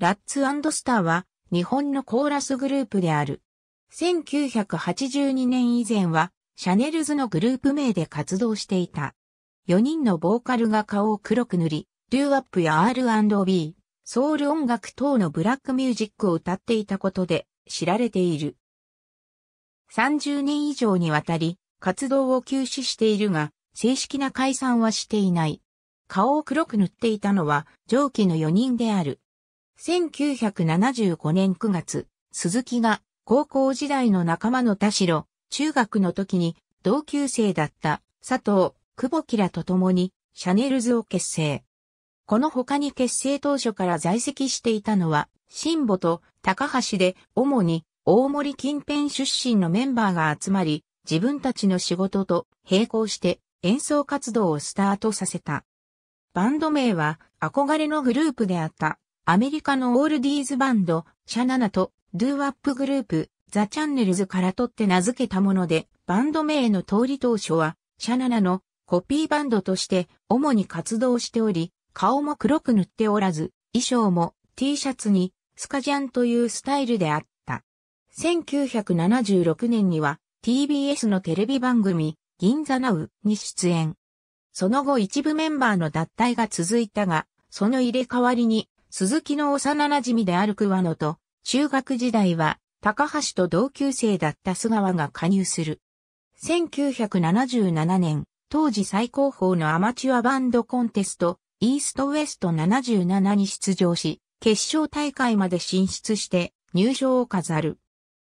ラッツスターは日本のコーラスグループである。1982年以前はシャネルズのグループ名で活動していた。4人のボーカルが顔を黒く塗り、ドゥーアップや R&B、ソウル音楽等のブラックミュージックを歌っていたことで知られている。30年以上にわたり活動を休止しているが、正式な解散はしていない。顔を黒く塗っていたのは上記の4人である。1975年9月、鈴木が高校時代の仲間の田代、中学の時に同級生だった佐藤、久保木らと共にシャネルズを結成。この他に結成当初から在籍していたのは、新ボと高橋で主に大森近辺出身のメンバーが集まり、自分たちの仕事と並行して演奏活動をスタートさせた。バンド名は憧れのグループであったアメリカのオールディーズバンド、シャナナと、ドゥーアップグループ、ザ・チャンネルズから取って名付けたもので、バンド名の通り当初は、シャナナのコピーバンドとして主に活動しており、顔も黒く塗っておらず、衣装も T シャツにスカジャンというスタイルであった。1976年には TBS のテレビ番組、銀座ナウに出演。その後一部メンバーの脱退が続いたが、その入れ替わりに鈴木の幼馴染である桑野と、中学時代は高橋と同級生だった菅川が加入する。1977年、当時最高峰のアマチュアバンドコンテスト、イーストウエスト77に出場し、決勝大会まで進出して入賞を飾る。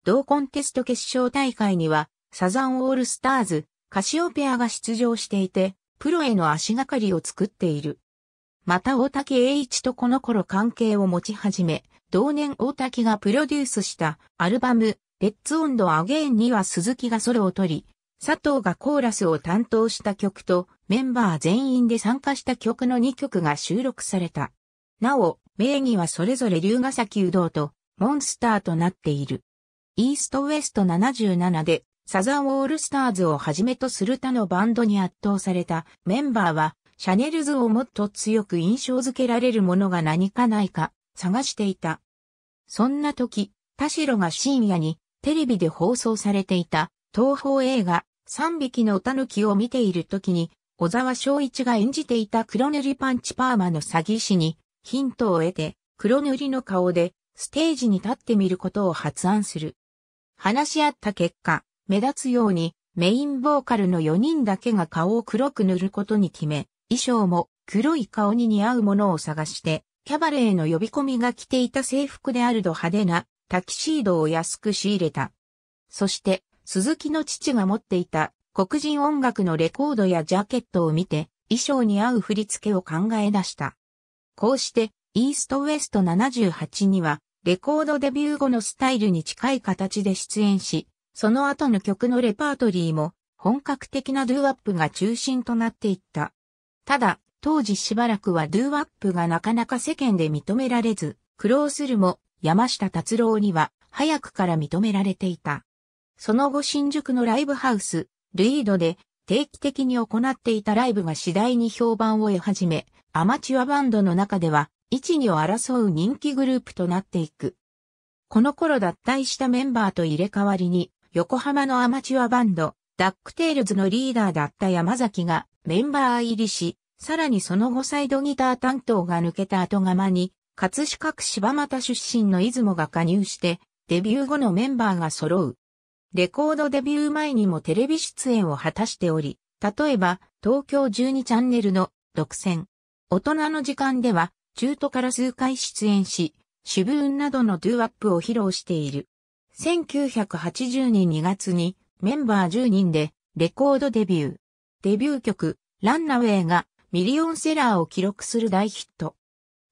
同コンテスト決勝大会には、サザンオールスターズ、カシオペアが出場していて、プロへの足がかりを作っている。また大竹栄一とこの頃関係を持ち始め、同年大竹がプロデュースしたアルバム、レッツオンドアゲインには鈴木がソロを取り、佐藤がコーラスを担当した曲とメンバー全員で参加した曲の2曲が収録された。なお、名義はそれぞれ龍ヶ崎うどうとモンスターとなっている。イーストウエスト77でサザンオールスターズをはじめとする他のバンドに圧倒されたメンバーはシャネルズをもっと強く印象づけられるものが何かないか探していた。そんな時、田代が深夜にテレビで放送されていた東宝映画3匹のタヌキを見ている時に小沢昭一が演じていた黒塗りパンチパーマの詐欺師にヒントを得て黒塗りの顔でステージに立ってみることを発案する。話し合った結果、目立つようにメインボーカルの4人だけが顔を黒く塗ることに決め、衣装も黒い顔に似合うものを探して、キャバレーの呼び込みが着ていた制服であるド派手なタキシードを安く仕入れた。そして、鈴木の父が持っていた黒人音楽のレコードやジャケットを見て、衣装に合う振り付けを考え出した。こうして、イーストウエスト78には、レコードデビュー後のスタイルに近い形で出演し、その後の曲のレパートリーも、本格的なドゥーアップが中心となっていった。ただ、当時しばらくはドゥーワップがなかなか世間で認められず、苦労するも、山下達郎には早くから認められていた。その後新宿のライブハウス、ルイードで定期的に行っていたライブが次第に評判を得始め、アマチュアバンドの中では、一二を争う人気グループとなっていく。この頃脱退したメンバーと入れ替わりに、横浜のアマチュアバンド、ダックテイルズのリーダーだった山崎が、メンバー入りし、さらにその後サイドギター担当が抜けた後釜に、葛飾区柴又出身の出雲が加入して、デビュー後のメンバーが揃う。レコードデビュー前にもテレビ出演を果たしており、例えば、東京12チャンネルの独占。大人の時間では、中途から数回出演し、主文などのドゥアップを披露している。1980年2月にメンバー10人でレコードデビュー。デビュー曲、ランナウェイがミリオンセラーを記録する大ヒット。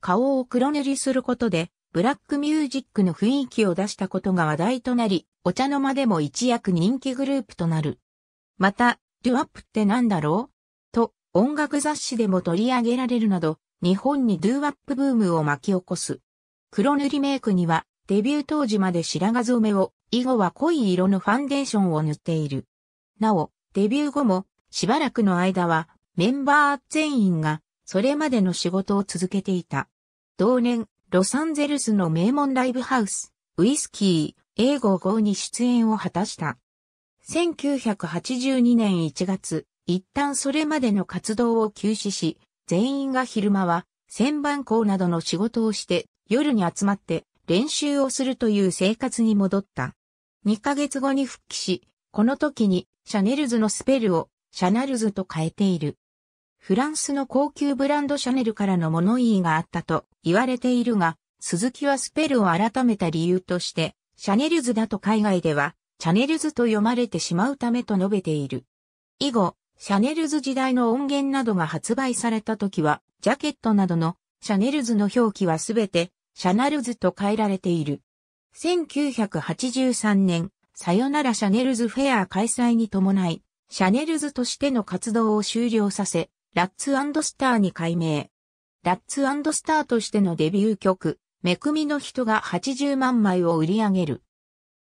顔を黒塗りすることで、ブラックミュージックの雰囲気を出したことが話題となり、お茶の間でも一躍人気グループとなる。また、デュアップって何だろうと、音楽雑誌でも取り上げられるなど、日本にドゥーアップブームを巻き起こす。黒塗りメイクには、デビュー当時まで白髪染めを、以後は濃い色のファンデーションを塗っている。なお、デビュー後も、しばらくの間はメンバー全員がそれまでの仕事を続けていた。同年、ロサンゼルスの名門ライブハウス、ウイスキー、英語号に出演を果たした。1982年1月、一旦それまでの活動を休止し、全員が昼間は、旋番校などの仕事をして、夜に集まって練習をするという生活に戻った。2ヶ月後に復帰し、この時にシャネルズのスペルをシャナルズと変えている。フランスの高級ブランドシャネルからの物言いがあったと言われているが、鈴木はスペルを改めた理由として、シャネルズだと海外では、チャネルズと読まれてしまうためと述べている。以後、シャネルズ時代の音源などが発売された時は、ジャケットなどのシャネルズの表記はすべて、シャナルズと変えられている。1983年、さよならシャネルズフェア開催に伴い、シャネルズとしての活動を終了させ、ラッツスターに改名。ラッツスターとしてのデビュー曲、めくみの人が80万枚を売り上げる。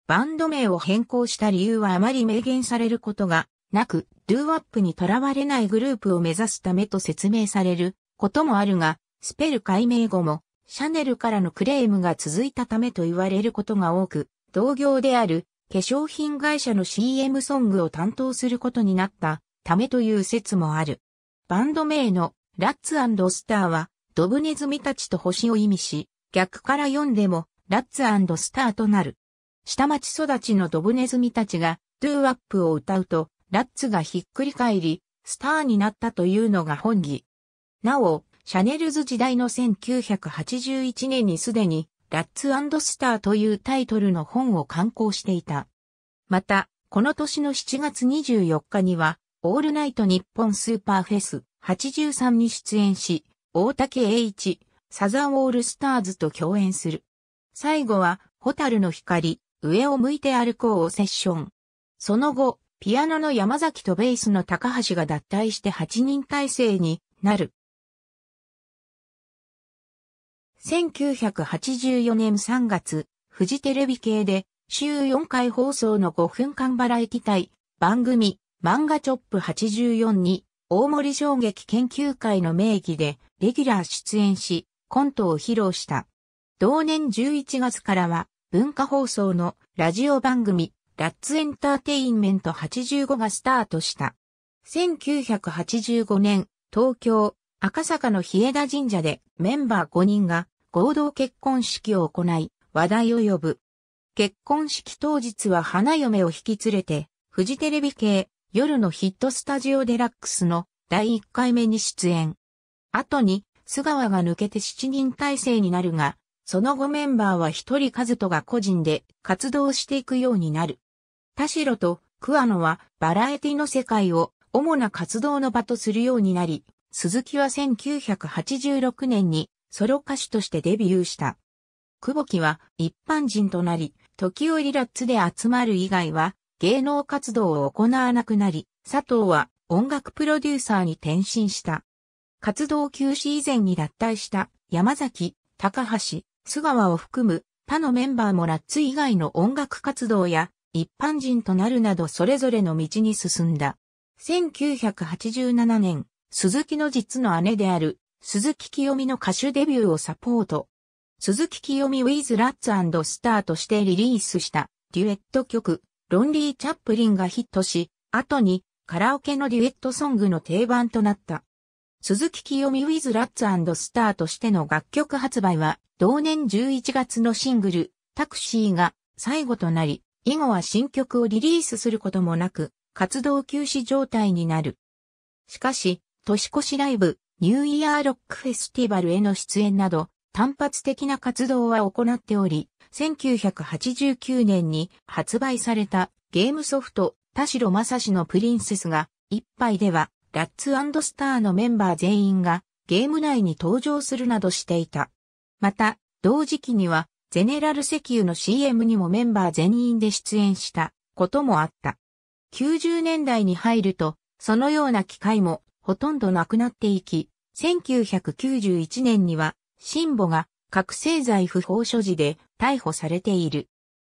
バンド名を変更した理由はあまり明言されることがなく、ドゥーアップにとらわれないグループを目指すためと説明されることもあるが、スペル改名後も、シャネルからのクレームが続いたためと言われることが多く、同業である化粧品会社の CM ソングを担当することになったためという説もある。バンド名のラッツスターはドブネズミたちと星を意味し、逆から読んでもラッツスターとなる。下町育ちのドブネズミたちがドゥーアップを歌うとラッツがひっくり返り、スターになったというのが本義。なお、シャネルズ時代の1981年にすでにラッツスターというタイトルの本を刊行していた。また、この年の7月24日には、オールナイト日本スーパーフェス83に出演し、大竹栄一、サザンオールスターズと共演する。最後は、ホタルの光、上を向いて歩こうをセッション。その後、ピアノの山崎とベースの高橋が脱退して8人体制になる。1984年3月、フジテレビ系で週4回放送の5分間バラエティ対番組漫画チョップ84に大森衝撃研究会の名義でレギュラー出演しコントを披露した。同年11月からは文化放送のラジオ番組ラッツエンターテインメント85がスタートした。1985年東京赤坂の日枝神社でメンバー5人が合同結婚式を行い、話題を呼ぶ。結婚式当日は花嫁を引き連れて、フジテレビ系夜のヒットスタジオデラックスの第1回目に出演。後に、菅川が抜けて7人体制になるが、その後メンバーは一人和人が個人で活動していくようになる。田代と桑野はバラエティの世界を主な活動の場とするようになり、鈴木は1986年にソロ歌手としてデビューした。久保木は一般人となり、時折ラッツで集まる以外は芸能活動を行わなくなり、佐藤は音楽プロデューサーに転身した。活動休止以前に脱退した山崎、高橋、須川を含む他のメンバーもラッツ以外の音楽活動や一般人となるなどそれぞれの道に進んだ。1987年、鈴木の実の姉である、鈴木清美の歌手デビューをサポート。鈴木清美 with Rats スターとしてリリースしたデュエット曲、ロンリー・チャップリンがヒットし、後にカラオケのデュエットソングの定番となった。鈴木清美 with Rats スターとしての楽曲発売は、同年11月のシングル、タクシーが最後となり、以後は新曲をリリースすることもなく、活動休止状態になる。しかし、年越しライブ、ニューイヤーロックフェスティバルへの出演など、単発的な活動は行っており、1989年に発売されたゲームソフト、田代正史のプリンセスが、一杯では、ラッツスターのメンバー全員がゲーム内に登場するなどしていた。また、同時期には、ゼネラル石油の CM にもメンバー全員で出演したこともあった。90年代に入ると、そのような機会もほとんどなくなっていき、1991年には、ンボが覚醒剤不法所持で逮捕されている。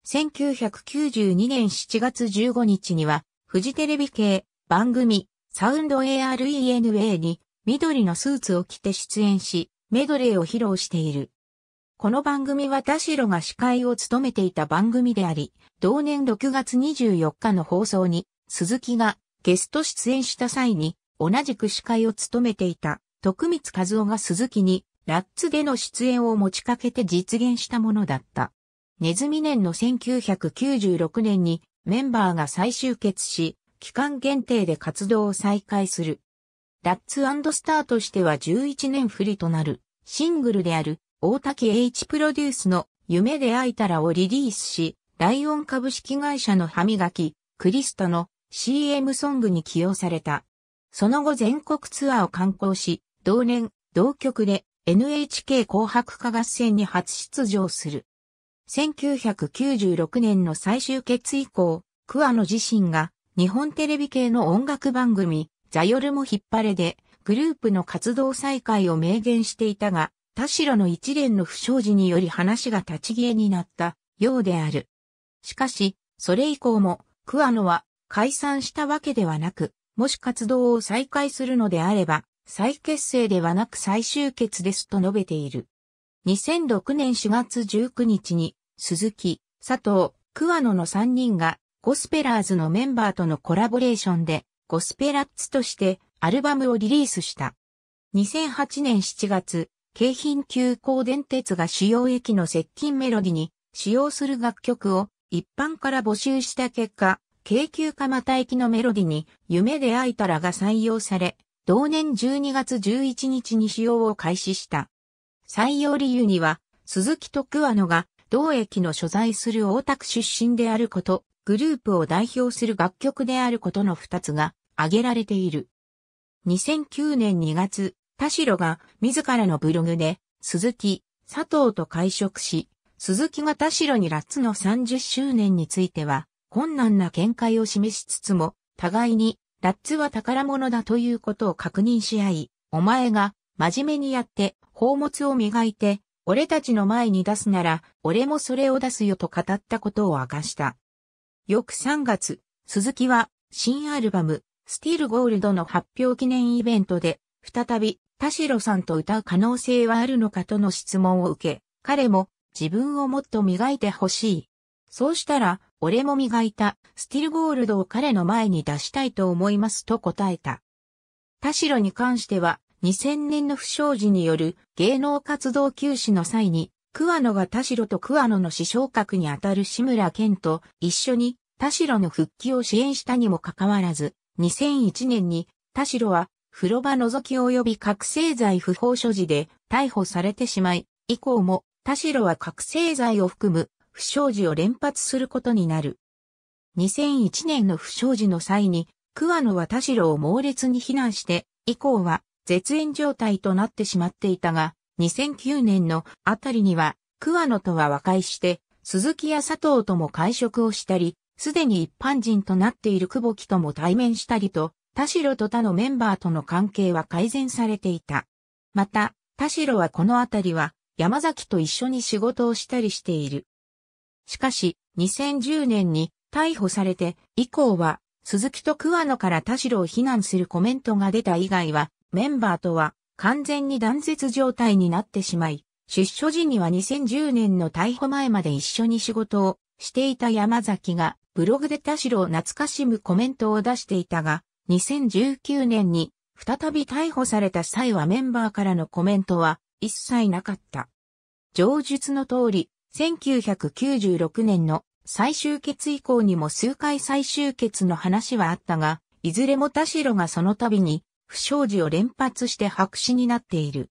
1992年7月15日には、フジテレビ系番組サウンド ARENA に緑のスーツを着て出演し、メドレーを披露している。この番組は田代が司会を務めていた番組であり、同年6月24日の放送に、鈴木がゲスト出演した際に、同じく司会を務めていた徳光和夫が鈴木にラッツでの出演を持ちかけて実現したものだった。ネズミ年の1996年にメンバーが再集結し、期間限定で活動を再開する。ラッツスターとしては11年振りとなるシングルである大滝栄一プロデュースの夢で会いたらをリリースし、ライオン株式会社の歯磨き、クリストの CM ソングに起用された。その後全国ツアーを観光し、同年、同局で NHK 紅白歌合戦に初出場する。1996年の最終決以降、桑野自身が日本テレビ系の音楽番組、ザヨルも引っ張れで、グループの活動再開を明言していたが、田代の一連の不祥事により話が立ち消えになったようである。しかし、それ以降も、桑野は解散したわけではなく、もし活動を再開するのであれば、再結成ではなく再集結ですと述べている。2006年4月19日に、鈴木、佐藤、桑野の3人が、ゴスペラーズのメンバーとのコラボレーションで、ゴスペラッツとしてアルバムをリリースした。2008年7月、京浜急行電鉄が主要駅の接近メロディに使用する楽曲を一般から募集した結果、京急蒲田駅のメロディに、夢で会いたらが採用され、同年12月11日に使用を開始した。採用理由には、鈴木徳和野が、同駅の所在する大田区出身であること、グループを代表する楽曲であることの二つが挙げられている。2009年2月、田代が自らのブログで、鈴木、佐藤と会食し、鈴木が田代にラッツの30周年については、困難な見解を示しつつも、互いに、ラッツは宝物だということを確認し合い、お前が、真面目にやって、宝物を磨いて、俺たちの前に出すなら、俺もそれを出すよと語ったことを明かした。翌3月、鈴木は、新アルバム、スティールゴールドの発表記念イベントで、再び、田代さんと歌う可能性はあるのかとの質問を受け、彼も、自分をもっと磨いてほしい。そうしたら、俺も磨いた、スティルゴールドを彼の前に出したいと思いますと答えた。田代に関しては、2000年の不祥事による芸能活動休止の際に、桑野が田代と桑野の師匠格にあたる志村健と一緒に田代の復帰を支援したにもかかわらず、2001年に田代は風呂場覗き及び覚醒剤不法所持で逮捕されてしまい、以降も田代は覚醒剤を含む不祥事を連発することになる。2001年の不祥事の際に、桑野は田代を猛烈に非難して、以降は絶縁状態となってしまっていたが、2009年のあたりには、桑野とは和解して、鈴木や佐藤とも会食をしたり、すでに一般人となっている久保木とも対面したりと、田代と他のメンバーとの関係は改善されていた。また、田代はこのあたりは、山崎と一緒に仕事をしたりしている。しかし、2010年に逮捕されて以降は、鈴木と桑野から田代を非難するコメントが出た以外は、メンバーとは完全に断絶状態になってしまい、出所時には2010年の逮捕前まで一緒に仕事をしていた山崎が、ブログで田代を懐かしむコメントを出していたが、2019年に再び逮捕された際はメンバーからのコメントは一切なかった。上述の通り、1996年の最終決以降にも数回最終決の話はあったが、いずれも田代がその度に不祥事を連発して白紙になっている。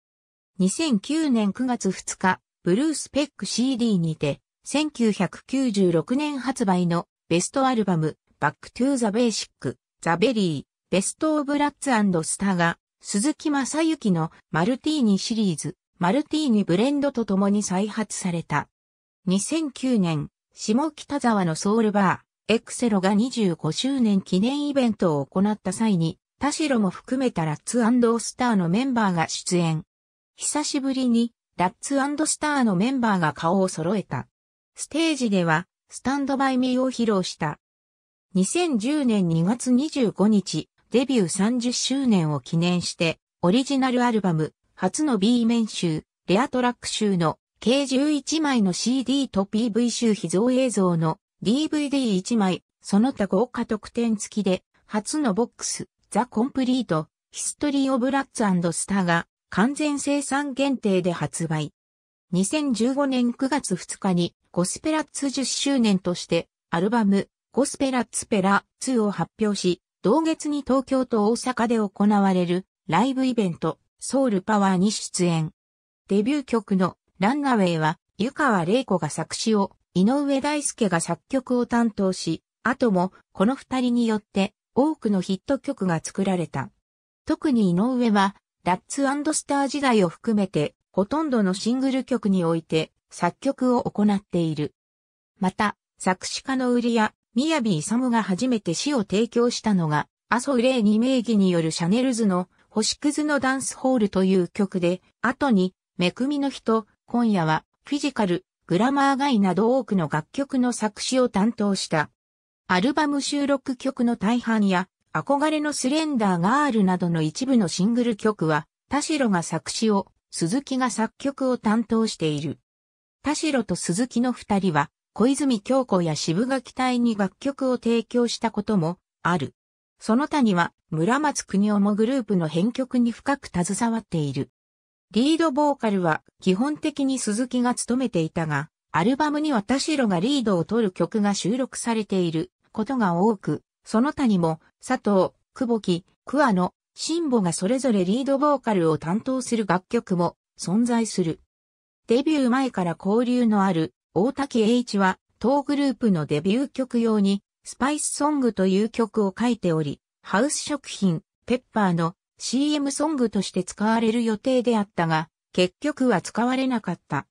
2009年9月2日、ブルースペック CD にて、1996年発売のベストアルバム、バックトゥザベーシック、ザベリー、ベストオブラッツスターが、鈴木正幸のマルティーニシリーズ、マルティーニブレンドと共に再発された。2009年、下北沢のソウルバー、エクセロが25周年記念イベントを行った際に、田代も含めたラッツスターのメンバーが出演。久しぶりに、ラッツスターのメンバーが顔を揃えた。ステージでは、スタンドバイミーを披露した。2010年2月25日、デビュー30周年を記念して、オリジナルアルバム、初の B 面集、レアトラック集の計11枚の CD と PV 集秘蔵映像の DVD1 枚、その他豪華特典付きで、初のボックス、ザ・コンプリート、ヒストリー・オブ・ラッツスターが完全生産限定で発売。2015年9月2日にゴスペラッツ10周年としてアルバムゴスペラッツペラ2を発表し、同月に東京と大阪で行われるライブイベントソウルパワーに出演。デビュー曲のランナウェイは、湯川玲子が作詞を、井上大輔が作曲を担当し、後も、この二人によって、多くのヒット曲が作られた。特に井上は、ラッツスター時代を含めて、ほとんどのシングル曲において、作曲を行っている。また、作詞家の売りや、宮城勇が初めて詞を提供したのが、阿蘇霊に名義によるシャネルズの星屑のダンスホールという曲で、後に、めくみの人、今夜は、フィジカル、グラマーガイなど多くの楽曲の作詞を担当した。アルバム収録曲の大半や、憧れのスレンダーガールなどの一部のシングル曲は、田代が作詞を、鈴木が作曲を担当している。田代と鈴木の二人は、小泉京子や渋垣隊に楽曲を提供したこともある。その他には村松国夫もグループの編曲に深く携わっている。リードボーカルは基本的に鈴木が務めていたが、アルバムには田代がリードを取る曲が収録されていることが多く、その他にも佐藤、久保木、桑野、新保がそれぞれリードボーカルを担当する楽曲も存在する。デビュー前から交流のある大滝栄一は当グループのデビュー曲用にスパイスソングという曲を書いており、ハウス食品、ペッパーの CM ソングとして使われる予定であったが、結局は使われなかった。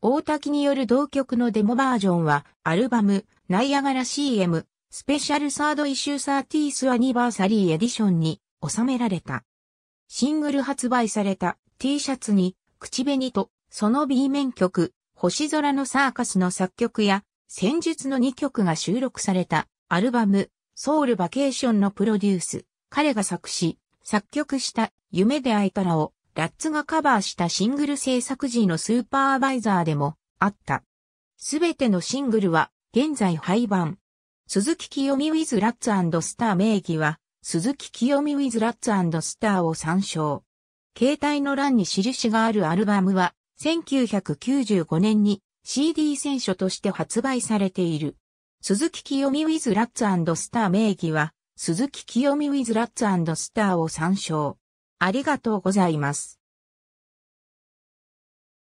大滝による同曲のデモバージョンは、アルバム、ナイアガラ CM、スペシャルサードイシューサーティースアニバーサリーエディションに収められた。シングル発売された T シャツに、口紅と、その B 面曲、星空のサーカスの作曲や、戦術の2曲が収録された、アルバム、ソウルバケーションのプロデュース、彼が作詞、作曲した夢で会えたらをラッツがカバーしたシングル制作時のスーパーバイザーでもあった。すべてのシングルは現在廃盤。鈴木清美 with ラッツスター名義は鈴木清美 with ラッツスターを参照。携帯の欄に印があるアルバムは1995年に CD 選書として発売されている。鈴木清美 with ラッツスター名義は鈴木清美ウィズラッツスターを参照。ありがとうございます。